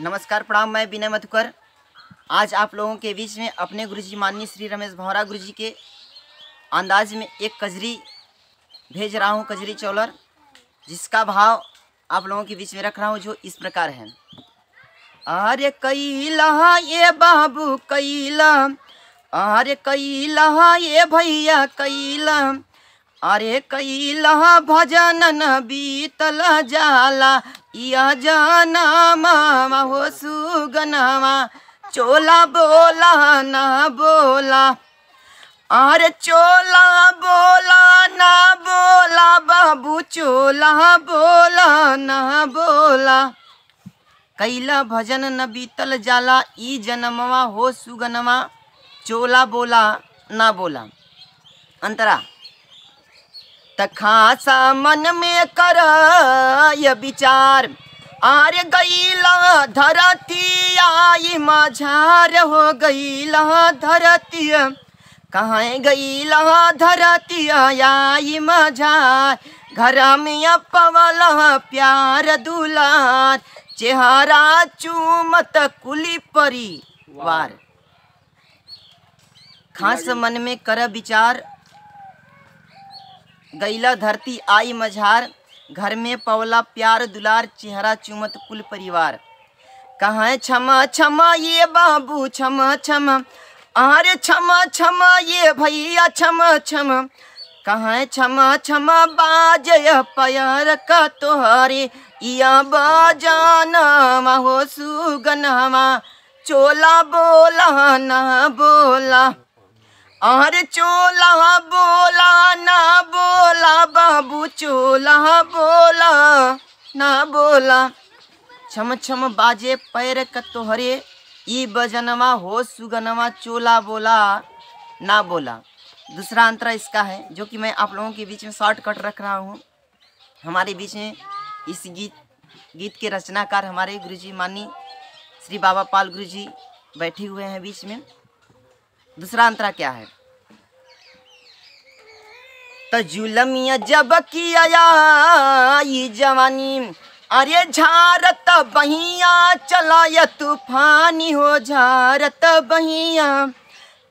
नमस्कार प्रणाम मैं विनय मधुकर आज आप लोगों के बीच में अपने गुरुजी माननीय श्री रमेश भौरा गुरुजी के अंदाज में एक कजरी भेज रहा हूँ कजरी चौलर जिसका भाव आप लोगों के बीच में रख रहा हूँ जो इस प्रकार है अरे कैला ये बाबू कैला अरे कैला ये भैया कैला अरे कैला न बीतल जाला इया हो सुगनवा चोला बोला न बोला अरे चोला बोला ना बोला बाबू चोला बोला न बोला कैला भजन न बीतल जाला ई जनमवा हो सुगनवा चोला बोला ना बोला अंतरा त मन में कर य विचार आर्य गईला धरती आई मझार हो गईला धरती कहाँ गईला धरती आई मझार घर में पवल प्यार दुलार चेहरा चूमत कुली परिवार खास मन में कर विचार गैला धरती आई मझार घर में पवला प्यार दुलार चेहरा चुमत कुल परिवार कहा है छमा छमा ये बाबू छमा छमा अरे छमा छमा ये भैया छमा छमा कहा है छमा छमा बाज प्यार का तुहारे या बाजाना हो सुगनवा चोला बोला ना बोला अरे चोला बो चोला बोला ना बोला छम छम बाजे पैर कतोहरे ई बजनवा हो सुगनवा चोला बोला ना बोला दूसरा अंतरा इसका है जो कि मैं आप लोगों के बीच में शॉर्टकट रख रहा हूँ हमारे बीच में इस गीत गीत के रचनाकार हमारे गुरु जी मानी श्री बाबा पाल गुरु जी बैठे हुए हैं बीच में दूसरा अंतरा क्या है तजुलमिया जब किया ये जवानी अरे झारत बहिया चलाया तूफानी हो झारत बहिया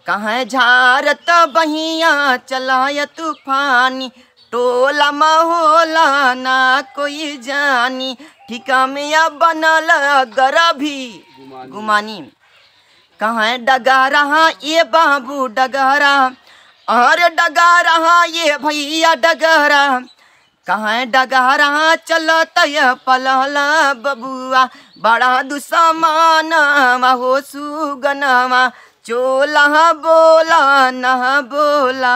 कहाँ झारत बहिया चलाया तूफानी टोला माहौला ना कोई जानी ठिका में बनल गरभी गुमानी कहाँ डगा रहा ये बाबू डगा रहा अरे डगा रहा ये भैया डगरा कहा डगा रहा चल तय बबुआ बड़ा दुसमान हो सुगनवा चोला बोला न बोला